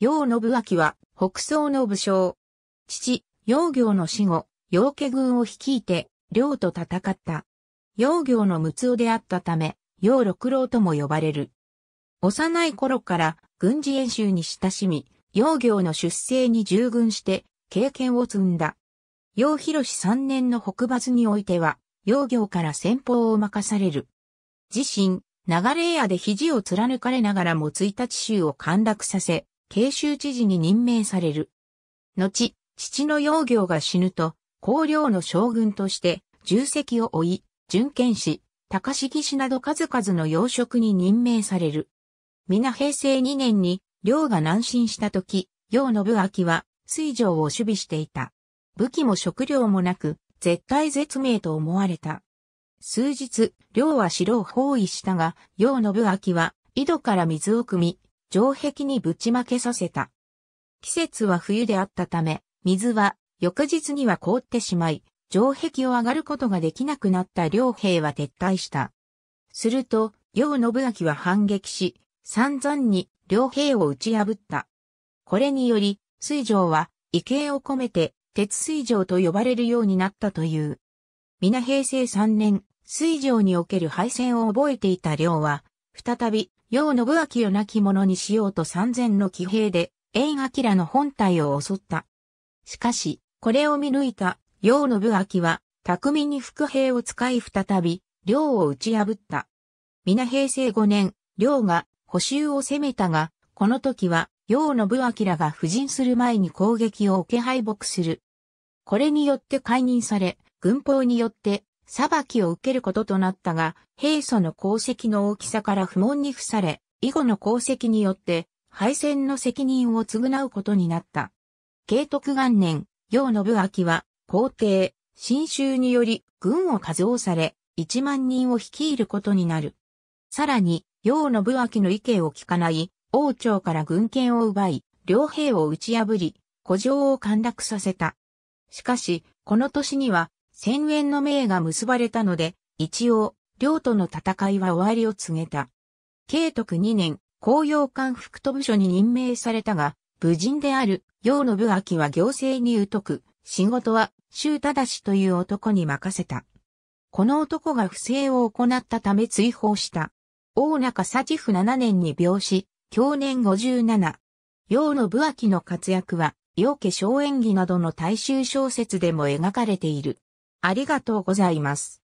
陽信明は北宋の武将。父、陽行の死後、陽家軍を率いて、領と戦った。陽行の六尾であったため、陽六郎とも呼ばれる。幼い頃から軍事演習に親しみ、陽行の出生に従軍して経験を積んだ。広博三年の北伐においては、陽行から先方を任される。自身、流れ屋で肘を貫かれながらも一日州を陥落させ、慶州知事に任命される。後、父の幼行が死ぬと、公領の将軍として、重責を負い、巡検士、高士義士など数々の要職に任命される。皆平成2年に、領が南進した時、楊信明は、水上を守備していた。武器も食料もなく、絶体絶命と思われた。数日、領は城を包囲したが、楊信明は、井戸から水を汲み、城壁にぶちまけさせた。季節は冬であったため、水は翌日には凍ってしまい、城壁を上がることができなくなった両兵は撤退した。すると、両信明は反撃し、散々に両兵を打ち破った。これにより、水上は、異形を込めて、鉄水上と呼ばれるようになったという。皆平成3年、水上における敗戦を覚えていた両は、再び、楊信明を亡き者にしようと三千の騎兵で、永明の本体を襲った。しかし、これを見抜いた、楊信明は、巧みに副兵を使い再び、領を打ち破った。皆平成5年、領が補修を攻めたが、この時は、楊信明が布陣する前に攻撃を受け敗北する。これによって解任され、軍法によって裁きを受けることとなったが、平素の功績の大きさから不問に付され、以後の功績によって、敗戦の責任を償うことになった。慶徳元年、陽信明は、皇帝、新州により、軍を数押され、1万人を率いることになる。さらに、陽信明の意見を聞かない、王朝から軍権を奪い、両兵を打ち破り、古城を陥落させた。しかし、この年には、戦縁の命が結ばれたので、一応、領との戦いは終わりを告げた。慶徳2年、紅葉館副都部署に任命されたが、武人である、の部明は行政に疎く、仕事は、周忠という男に任せた。この男が不正を行ったため追放した。大中幸夫7年に病死、去年57。の部明の活躍は、陽家小演技などの大衆小説でも描かれている。ありがとうございます。